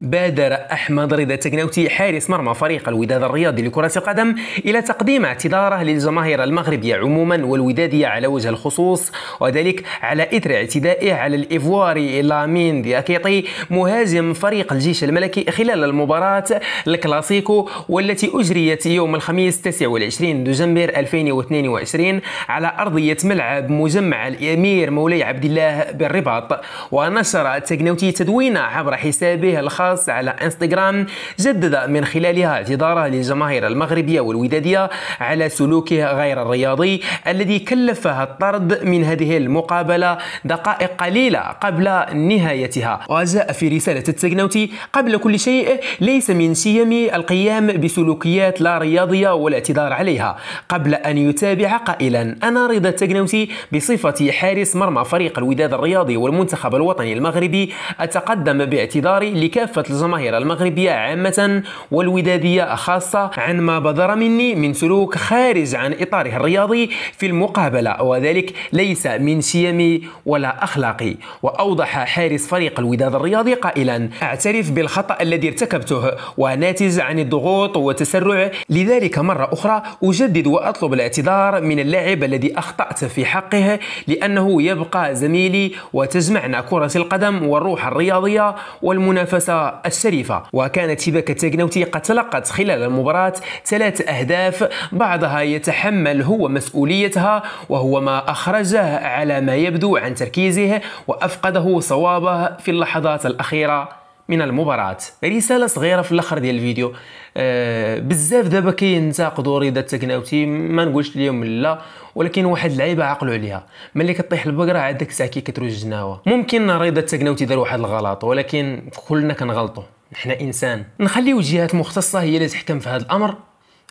بادر أحمد رضا تكناوتي حارس مرمى فريق الوداد الرياضي لكرة القدم إلى تقديم اعتذاره للجماهير المغربية عموما والودادية على وجه الخصوص وذلك على إثر اعتدائه على الإيفواري لامين دياكيطي مهاجم فريق الجيش الملكي خلال المباراة الكلاسيكو والتي أجريت يوم الخميس 29 دجنبر 2022 على أرضية ملعب مجمع الأمير مولاي عبد الله بالرباط ونشر تكناوتي تدوينه عبر حسابه الخاص الخاص على انستغرام جدد من خلالها اعتذاره للجماهير المغربية والودادية على سلوكه غير الرياضي الذي كلفها الطرد من هذه المقابلة دقائق قليلة قبل نهايتها وجاء في رسالة التكنوتي قبل كل شيء ليس من شيم القيام بسلوكيات لا رياضية والاعتذار عليها قبل أن يتابع قائلا أنا رضا التكنوتي بصفتي حارس مرمى فريق الوداد الرياضي والمنتخب الوطني المغربي أتقدم باعتذاري لكافة كافة الجماهير المغربية عامة والودادية خاصة عن ما بدر مني من سلوك خارج عن إطاره الرياضي في المقابلة وذلك ليس من شيمي ولا أخلاقي وأوضح حارس فريق الوداد الرياضي قائلا أعترف بالخطأ الذي ارتكبته وناتج عن الضغوط والتسرع لذلك مرة أخرى أجدد وأطلب الاعتذار من اللاعب الذي أخطأت في حقه لأنه يبقى زميلي وتجمعنا كرة القدم والروح الرياضية والمنافسة الشريفة وكانت شباك تاغناوتي قد تلقت خلال المباراة ثلاث أهداف بعضها يتحمل هو مسؤوليتها وهو ما أخرجه على ما يبدو عن تركيزه وأفقده صوابه في اللحظات الأخيرة من المباراه رساله صغيره في الاخر ديال الفيديو آه بزاف دابا كينتقدوا رضا التكناوتي ما نقولش اليوم لا ولكن واحد اللعيبه عقلوا عليها ملي كطيح البقره عاد داك الساعه كيكثروا الجناوه ممكن رضا التكناوتي دار واحد الغلط ولكن كلنا كنغلطوا حنا انسان نخليو جهات مختصه هي اللي تحكم في هذا الامر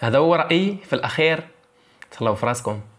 هذا هو رايي في الاخير تهلاو في راسكم